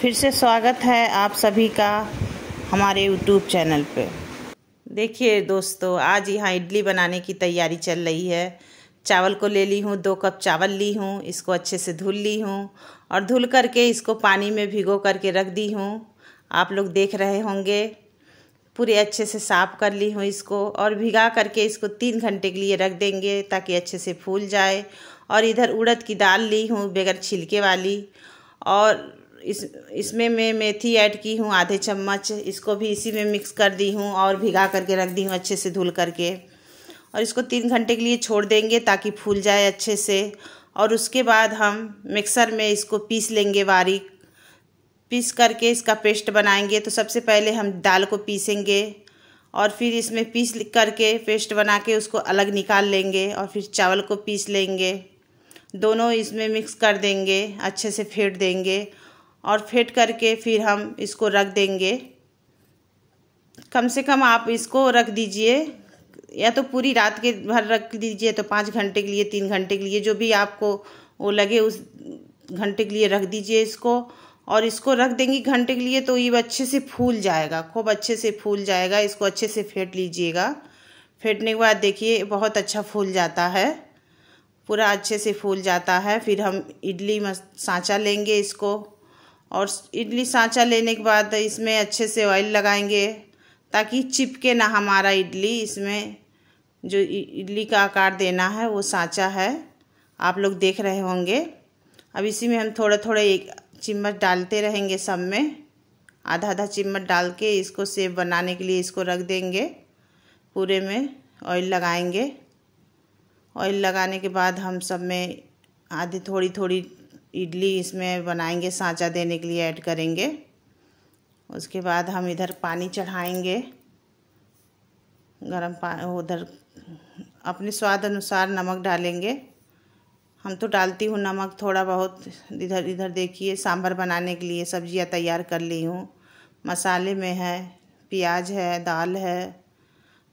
फिर से स्वागत है आप सभी का हमारे यूट्यूब चैनल पे देखिए दोस्तों आज यहाँ इडली बनाने की तैयारी चल रही है चावल को ले ली हूँ दो कप चावल ली हूँ इसको अच्छे से धुल ली हूँ और धुल करके इसको पानी में भिगो करके रख दी हूँ आप लोग देख रहे होंगे पूरे अच्छे से साफ़ कर ली हूँ इसको और भिगा करके इसको तीन घंटे के लिए रख देंगे ताकि अच्छे से फूल जाए और इधर उड़द की दाल ली हूँ बगैर छिलके वाली और इस इसमें मैं मेथी ऐड की हूँ आधे चम्मच इसको भी इसी में मिक्स कर दी हूँ और भिगा करके रख दी हूँ अच्छे से धुल करके और इसको तीन घंटे के लिए छोड़ देंगे ताकि फूल जाए अच्छे से और उसके बाद हम मिक्सर में इसको पीस लेंगे बारीक पीस करके इसका पेस्ट बनाएंगे तो सबसे पहले हम दाल को पीसेंगे और फिर इसमें पीस करके पेस्ट बना के उसको अलग निकाल लेंगे और फिर चावल को पीस लेंगे दोनों इसमें मिक्स कर देंगे अच्छे से फेंट देंगे और फेंट करके फिर हम इसको रख देंगे कम से कम आप इसको रख दीजिए या तो पूरी रात के भर रख दीजिए तो पाँच घंटे के लिए तीन घंटे के लिए जो भी आपको वो लगे उस घंटे के लिए रख दीजिए इसको और इसको रख देंगी घंटे के लिए तो ये अच्छे से फूल जाएगा खूब अच्छे से फूल जाएगा इसको अच्छे से फेंट लीजिएगा फेंटने के बाद देखिए बहुत अच्छा फूल जाता है पूरा अच्छे से फूल जाता है फिर हम इडली मस सांचा लेंगे इसको और इडली सांचा लेने के बाद इसमें अच्छे से ऑयल लगाएंगे ताकि चिपके ना हमारा इडली इसमें जो इडली का आकार देना है वो सांचा है आप लोग देख रहे होंगे अब इसी में हम थोड़ा थोड़ा एक चम्मच डालते रहेंगे सब में आधा आधा चम्मच डाल के इसको सेब बनाने के लिए इसको रख देंगे पूरे में ऑयल लगाएंगे ऑयल लगाने के बाद हम सब में आधी थोड़ी थोड़ी इडली इसमें बनाएंगे सांचा देने के लिए ऐड करेंगे उसके बाद हम इधर पानी चढ़ाएंगे गरम पा उधर अपने स्वाद अनुसार नमक डालेंगे हम तो डालती हूँ नमक थोड़ा बहुत इधर इधर देखिए सांभर बनाने के लिए सब्जियाँ तैयार कर ली हूँ मसाले में है प्याज है दाल है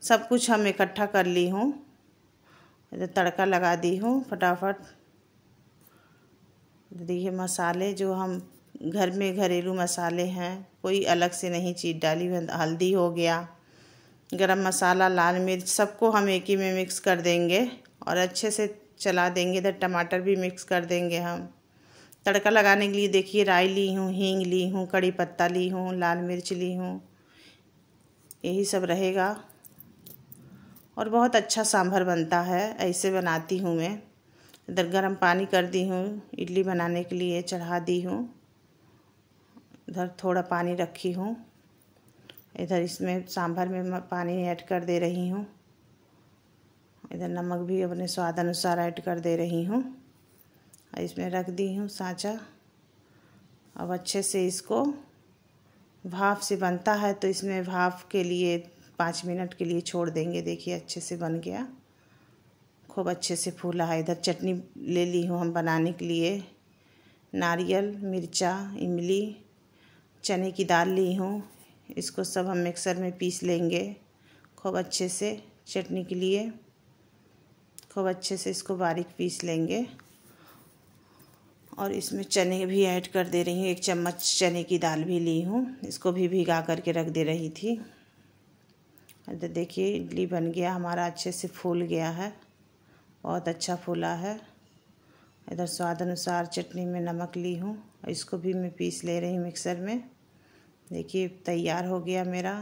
सब कुछ हम इकट्ठा कर ली हूँ इधर तड़का लगा दी हूँ फटाफट देखिए मसाले जो हम घर में घरेलू मसाले हैं कोई अलग से नहीं चीज डाली हल्दी हो गया गरम मसाला लाल मिर्च सबको हम एक ही में मिक्स कर देंगे और अच्छे से चला देंगे इधर टमाटर भी मिक्स कर देंगे हम तड़का लगाने के लिए देखिए राई ली हूँ हींग ली हूँ कड़ी पत्ता ली हूँ लाल मिर्च ली हूँ यही सब रहेगा और बहुत अच्छा सांभर बनता है ऐसे बनाती हूँ मैं इधर गर्म पानी कर दी हूँ इडली बनाने के लिए चढ़ा दी हूँ इधर थोड़ा पानी रखी हूँ इधर इसमें सांभर में पानी ऐड कर दे रही हूँ इधर नमक भी अपने स्वाद अनुसार ऐड कर दे रही हूँ और इसमें रख दी हूँ साँचा अब अच्छे से इसको भाप से बनता है तो इसमें भाप के लिए पाँच मिनट के लिए छोड़ देंगे देखिए अच्छे से बन गया खूब अच्छे से फूला है इधर चटनी ले ली हूँ हम बनाने के लिए नारियल मिर्चा इमली चने की दाल ली हूँ इसको सब हम मिक्सर में पीस लेंगे खूब अच्छे से चटनी के लिए खूब अच्छे से इसको बारीक पीस लेंगे और इसमें चने भी ऐड कर दे रही हूँ एक चम्मच चने की दाल भी ली हूँ इसको भी भिगा करके रख दे रही थी देखिए इडली बन गया हमारा अच्छे से फूल गया है बहुत अच्छा फूला है इधर स्वाद अनुसार चटनी में नमक ली हूँ इसको भी मैं पीस ले रही हूँ मिक्सर में देखिए तैयार हो गया मेरा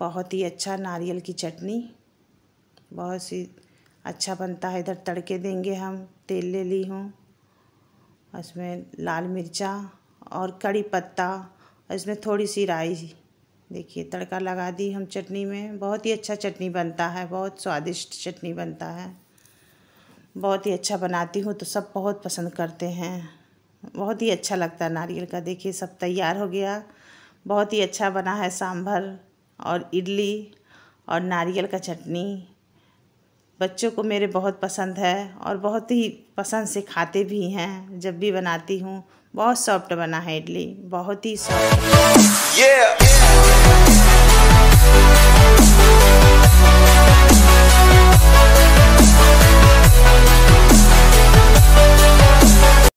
बहुत ही अच्छा नारियल की चटनी बहुत सी अच्छा बनता है इधर तड़के देंगे हम तेल ले ली हूँ इसमें लाल मिर्चा और कड़ी पत्ता और इसमें थोड़ी सी राई देखिए तड़का लगा दी हम चटनी में बहुत ही अच्छा चटनी बनता है बहुत स्वादिष्ट चटनी बनता है बहुत ही अच्छा बनाती हूँ तो सब बहुत पसंद करते हैं बहुत ही अच्छा लगता है नारियल का देखिए सब तैयार हो गया बहुत ही अच्छा बना है सांभर और इडली और नारियल का चटनी बच्चों को मेरे बहुत पसंद है और बहुत ही पसंद से खाते भी हैं जब भी बनाती हूँ बहुत सॉफ्ट बना है इडली बहुत ही सॉफ्ट yeah!